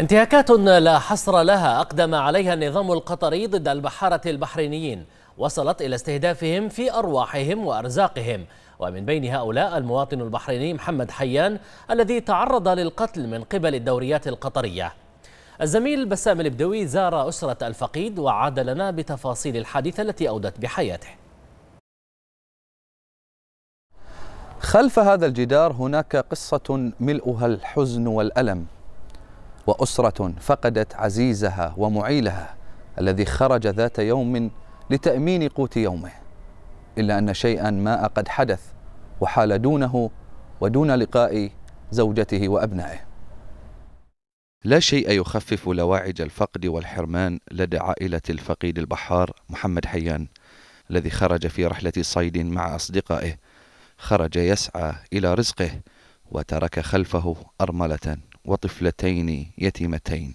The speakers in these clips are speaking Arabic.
انتهاكات لا حصر لها أقدم عليها النظام القطري ضد البحارة البحرينيين وصلت إلى استهدافهم في أرواحهم وأرزاقهم ومن بين هؤلاء المواطن البحريني محمد حيان الذي تعرض للقتل من قبل الدوريات القطرية الزميل بسام البدوي زار أسرة الفقيد وعاد لنا بتفاصيل الحادثة التي أودت بحياته خلف هذا الجدار هناك قصة ملؤها الحزن والألم وأسرة فقدت عزيزها ومعيلها الذي خرج ذات يوم لتأمين قوت يومه إلا أن شيئا ما قد حدث وحال دونه ودون لقاء زوجته وأبنائه لا شيء يخفف لواعج الفقد والحرمان لدى عائلة الفقيد البحار محمد حيان الذي خرج في رحلة صيد مع أصدقائه خرج يسعى إلى رزقه وترك خلفه أرملة وطفلتين يتيمتين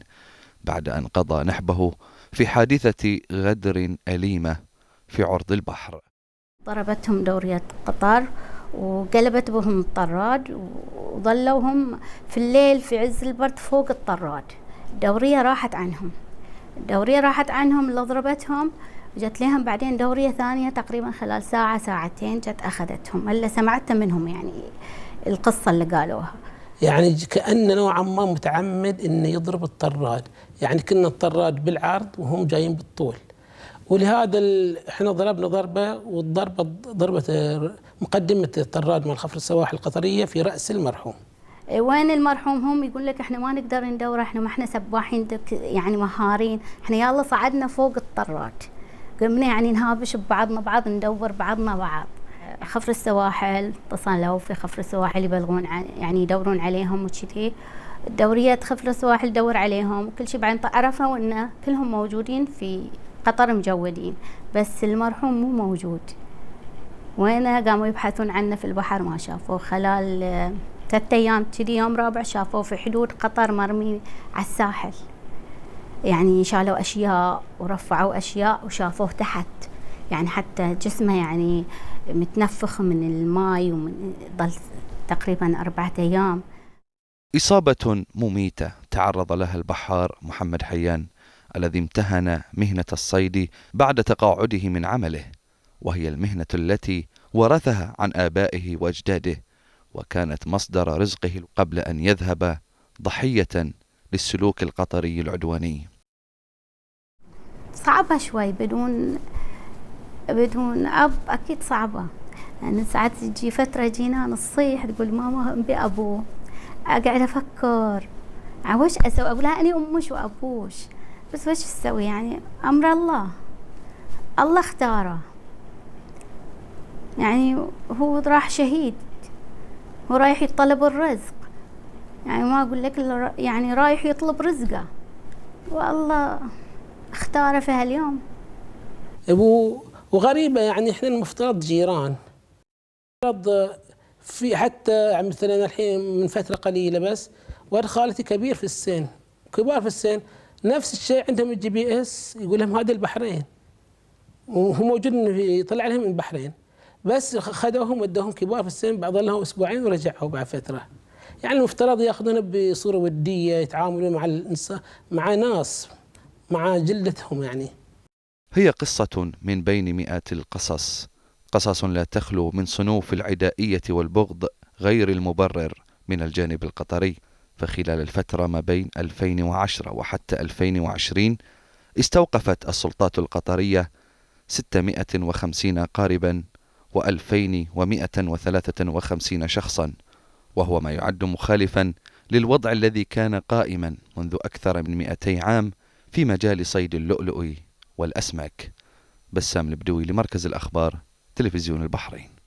بعد أن قضى نحبه في حادثة غدر أليمة في عرض البحر ضربتهم دورية قطر وقلبت بهم الطراد وظلوا هم في الليل في عز البرد فوق الطراد دورية راحت عنهم دورية راحت عنهم اللي ضربتهم جت لهم بعدين دورية ثانية تقريبا خلال ساعة ساعتين جت أخذتهم هلا سمعت منهم يعني القصة اللي قالوها يعني كأن نوعا ما متعمد أنه يضرب الطراد يعني كنا الطراد بالعرض وهم جايين بالطول ولهذا احنا ضربنا ضربه والضربه ضربه مقدمه الطراد من خفر السواحل القطريه في راس المرحوم إيه، وين المرحوم هم يقول لك احنا ما نقدر ندور احنا ما احنا سباحين يعني مهارين احنا يلا صعدنا فوق الطراد قمنا يعني نهابش ببعضنا بعض ندور بعضنا بعض خفر السواحل اتصلوا في خفر السواحل يبلغون يعني يدورون عليهم وكذي دورية خفر السواحل دور عليهم وكل شيء بعدين عرفوا انه كلهم موجودين في قطر مجودين بس المرحوم مو موجود وين قاموا يبحثون عنه في البحر ما شافوه خلال ثلاثة ايام كذي يوم رابع شافوه في حدود قطر مرمي على الساحل يعني شالوا اشياء ورفعوا اشياء وشافوه تحت يعني حتى جسمه يعني متنفخ من الماي ومن ضل تقريبا أربعة أيام إصابة مميتة تعرض لها البحار محمد حيان الذي امتهن مهنة الصيد بعد تقاعده من عمله وهي المهنة التي ورثها عن آبائه وأجداده وكانت مصدر رزقه قبل أن يذهب ضحية للسلوك القطري العدواني صعبة شوي بدون بدون اب اكيد صعبه يعني ساعات تجي فتره جينا نصيح تقول ماما بابوه ابوه اقعد افكر يعني وش اسوي اقول لها اني امش وابوش بس وش اسوي يعني امر الله الله اختاره يعني هو راح شهيد ورايح يطلب الرزق يعني ما اقول لك يعني رايح يطلب رزقه والله اختاره في هاليوم ابو وغريبه يعني احنا المفترض جيران المفترض في حتى يعني مثلا الحين من فتره قليله بس ولد خالتي كبير في السن كبار في السن نفس الشيء عندهم الجي بي اس يقول لهم هذا البحرين وهو موجود يطلع لهم من البحرين بس خذوهم ودوهم كبار في السن بعض لهم اسبوعين ورجعوا بعد فتره يعني المفترض ياخذونه بصوره وديه يتعاملون مع الانسان مع ناس مع جلدتهم يعني هي قصة من بين مئات القصص قصص لا تخلو من صنوف العدائية والبغض غير المبرر من الجانب القطري فخلال الفترة ما بين 2010 وحتى 2020 استوقفت السلطات القطرية 650 قاربا و2153 شخصا وهو ما يعد مخالفا للوضع الذي كان قائما منذ أكثر من 200 عام في مجال صيد اللؤلؤ والأسماك بسام البدوي لمركز الأخبار تلفزيون البحرين